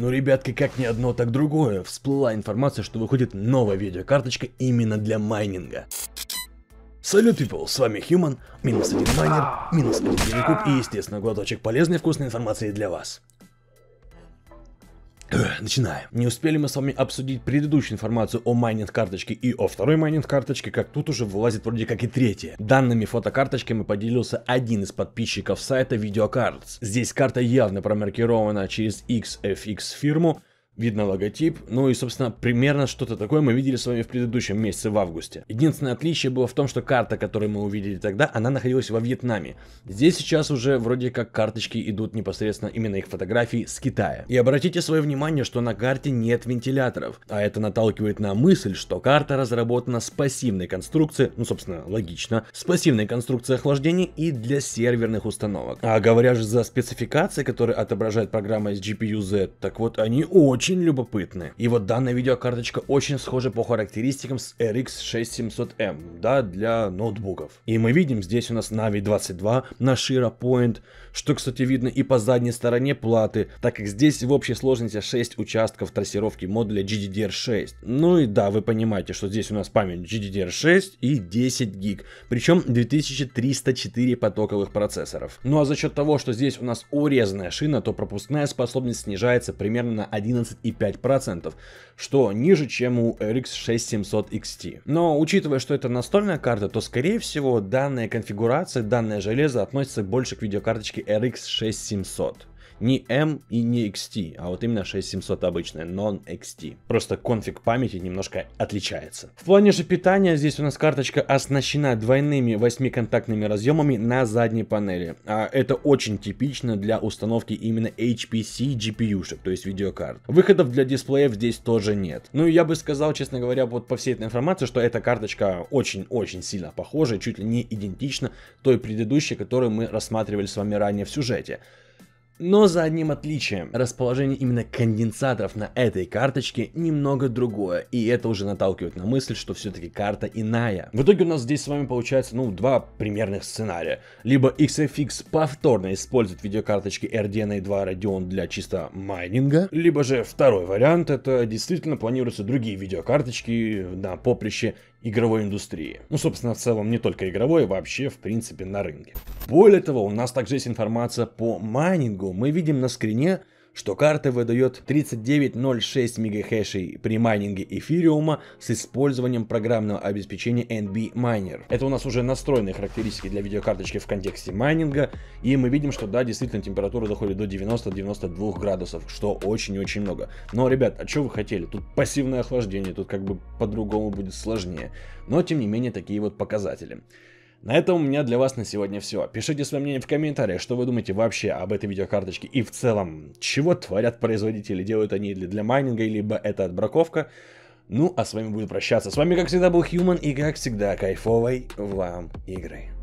Ну, ребятки, как ни одно, так другое. Всплыла информация, что выходит новая видеокарточка именно для майнинга. Салют, people, с вами Human, минус один майнер, минус один Генекуб и, естественно, глоточек полезной и вкусной информации для вас. Начинаем. Не успели мы с вами обсудить предыдущую информацию о майнинг карточке и о второй майнинг карточке, как тут уже вылазит вроде как и третья. Данными фотокарточками поделился один из подписчиков сайта VideoCards. Здесь карта явно промаркирована через XFX фирму, видно логотип. Ну и, собственно, примерно что-то такое мы видели с вами в предыдущем месяце, в августе. Единственное отличие было в том, что карта, которую мы увидели тогда, она находилась во Вьетнаме. Здесь сейчас уже вроде как карточки идут непосредственно именно их фотографии с Китая. И обратите свое внимание, что на карте нет вентиляторов. А это наталкивает на мысль, что карта разработана с пассивной конструкции, ну, собственно, логично, с пассивной конструкцией охлаждения и для серверных установок. А говоря же за спецификации, которые отображает программа с GPU-Z, так вот они очень очень любопытны. И вот данная видеокарточка очень схожа по характеристикам с RX 6700M, да, для ноутбуков. И мы видим здесь у нас Navi 22 на широпоинт что, кстати, видно и по задней стороне платы, так как здесь в общей сложности 6 участков трассировки модуля GDDR6. Ну и да, вы понимаете, что здесь у нас память GDDR6 и 10 гиг, причем 2304 потоковых процессоров. Ну а за счет того, что здесь у нас урезанная шина, то пропускная способность снижается примерно на 11 11,5%, что ниже, чем у RX 6700 XT. Но учитывая, что это настольная карта, то скорее всего данная конфигурация, данное железо относится больше к видеокарточке RX 6700. Не M и не XT, а вот именно 6700 обычная, non-XT. Просто конфиг памяти немножко отличается. В плане же питания здесь у нас карточка оснащена двойными 8-контактными разъемами на задней панели. А это очень типично для установки именно HPC GPU-шек, то есть видеокарт. Выходов для дисплеев здесь тоже нет. Ну и я бы сказал, честно говоря, вот по всей этой информации, что эта карточка очень-очень сильно похожа, чуть ли не идентична той предыдущей, которую мы рассматривали с вами ранее в сюжете. Но за одним отличием, расположение именно конденсаторов на этой карточке немного другое, и это уже наталкивает на мысль, что все-таки карта иная. В итоге у нас здесь с вами получается, ну, два примерных сценария. Либо XFX повторно использует видеокарточки RDNA 2 Radeon для чисто майнинга, либо же второй вариант, это действительно планируются другие видеокарточки на поприще игровой индустрии. Ну, собственно, в целом не только игровой, а вообще, в принципе, на рынке. Более того, у нас также есть информация по майнингу. Мы видим на скрине, что карта выдает 39.06 мегахэшей при майнинге эфириума с использованием программного обеспечения NB Miner. Это у нас уже настроенные характеристики для видеокарточки в контексте майнинга, и мы видим, что да, действительно температура доходит до 90-92 градусов, что очень-очень много. Но, ребят, а что вы хотели? Тут пассивное охлаждение, тут как бы по-другому будет сложнее. Но, тем не менее, такие вот показатели. На этом у меня для вас на сегодня все. Пишите свое мнение в комментариях, что вы думаете вообще об этой видеокарточке и в целом, чего творят производители, делают они или для майнинга, либо это отбраковка. Ну, а с вами буду прощаться. С вами, как всегда, был Human и, как всегда, кайфовой вам игры.